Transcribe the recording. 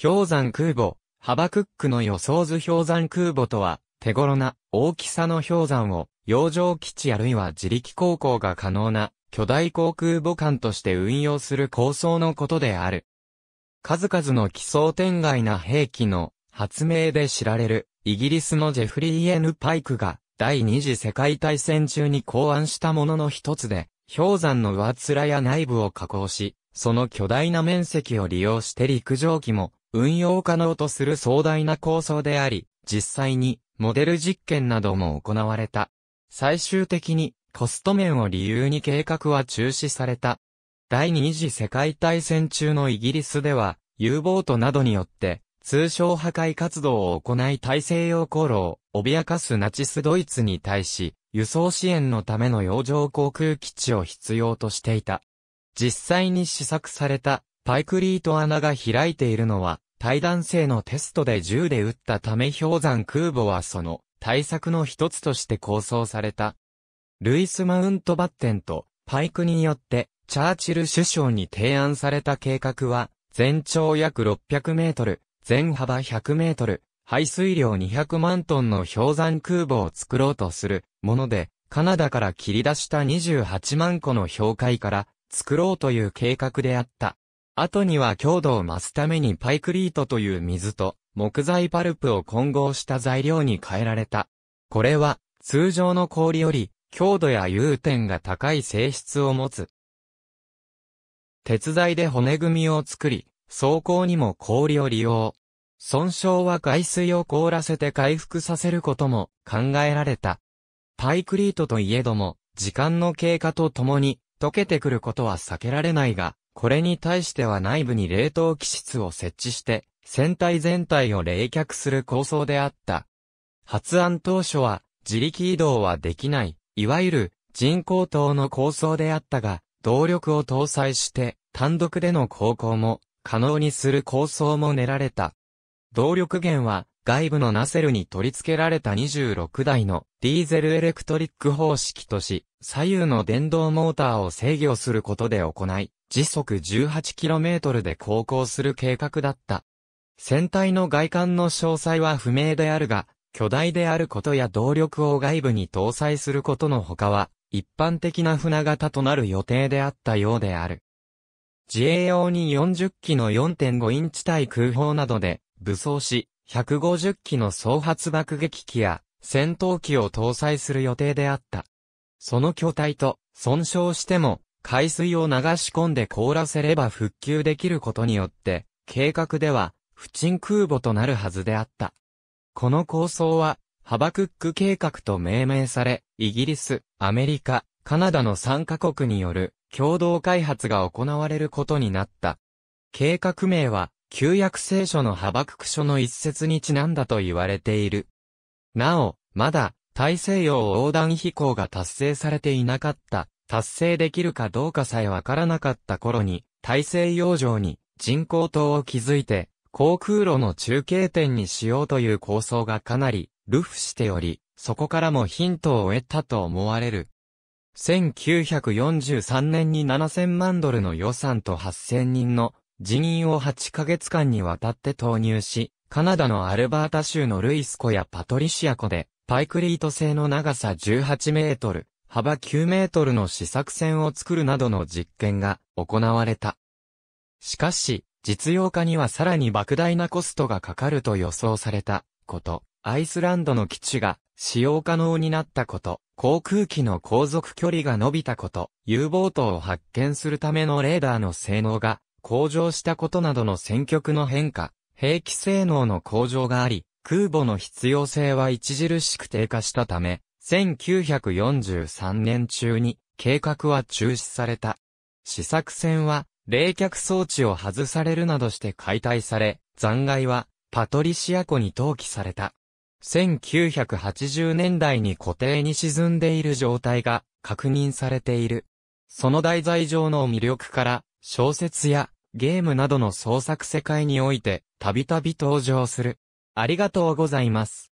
氷山空母、ハバクックの予想図氷山空母とは、手頃な大きさの氷山を、洋上基地あるいは自力航行が可能な巨大航空母艦として運用する構想のことである。数々の奇想天外な兵器の発明で知られるイギリスのジェフリー・エヌ・パイクが第二次世界大戦中に考案したものの一つで、氷山の上面や内部を加工し、その巨大な面積を利用して陸上機も運用可能とする壮大な構想であり、実際にモデル実験なども行われた。最終的にコスト面を理由に計画は中止された。第二次世界大戦中のイギリスでは、U ボートなどによって通商破壊活動を行い大西洋航路を脅かすナチスドイツに対し、輸送支援のための洋上航空基地を必要としていた。実際に試作されたパイクリート穴が開いているのは対弾性のテストで銃で撃ったため氷山空母はその対策の一つとして構想された。ルイス・マウントバッテンとパイクによってチャーチル首相に提案された計画は全長約600メートル、全幅100メートル、排水量200万トンの氷山空母を作ろうとするもので、カナダから切り出した28万個の氷塊から作ろうという計画であった。後には強度を増すためにパイクリートという水と木材パルプを混合した材料に変えられた。これは通常の氷より強度や融点が高い性質を持つ。鉄材で骨組みを作り、走行にも氷を利用。損傷は海水を凍らせて回復させることも考えられた。パイクリートといえども、時間の経過とともに溶けてくることは避けられないが、これに対しては内部に冷凍機室を設置して、船体全体を冷却する構想であった。発案当初は、自力移動はできない、いわゆる人工島の構想であったが、動力を搭載して、単独での航行も可能にする構想も練られた。動力源は、外部のナセルに取り付けられた26台のディーゼルエレクトリック方式とし、左右の電動モーターを制御することで行い、時速 18km で航行する計画だった。船体の外観の詳細は不明であるが、巨大であることや動力を外部に搭載することのほかは、一般的な船型となる予定であったようである。自衛用に40機の4.5インチ対空砲などで武装し、150機の総発爆撃機や戦闘機を搭載する予定であった。その巨体と損傷しても海水を流し込んで凍らせれば復旧できることによって、計画では不沈空母となるはずであった。この構想はハバクック計画と命名され、イギリス、アメリカ、カナダの3カ国による共同開発が行われることになった。計画名は、旧約聖書のハバクク書の一節にちなんだと言われている。なお、まだ、大西洋横断飛行が達成されていなかった、達成できるかどうかさえわからなかった頃に、大西洋上に人工島を築いて、航空路の中継点にしようという構想がかなり、ルフしており、そこからもヒントを得たと思われる。1943年に7000万ドルの予算と8000人の辞任を8ヶ月間にわたって投入し、カナダのアルバータ州のルイス湖やパトリシア湖で、パイクリート製の長さ18メートル、幅9メートルの試作船を作るなどの実験が行われた。しかし、実用化にはさらに莫大なコストがかかると予想されたこと、アイスランドの基地が使用可能になったこと、航空機の航続距離が伸びたこと、U ボートを発見するためのレーダーの性能が向上したことなどの戦局の変化、兵器性能の向上があり、空母の必要性は著しく低下したため、1943年中に計画は中止された。試作船は冷却装置を外されるなどして解体され、残骸はパトリシア湖に投棄された。1980年代に固定に沈んでいる状態が確認されている。その題材上の魅力から、小説やゲームなどの創作世界において、たびたび登場する。ありがとうございます。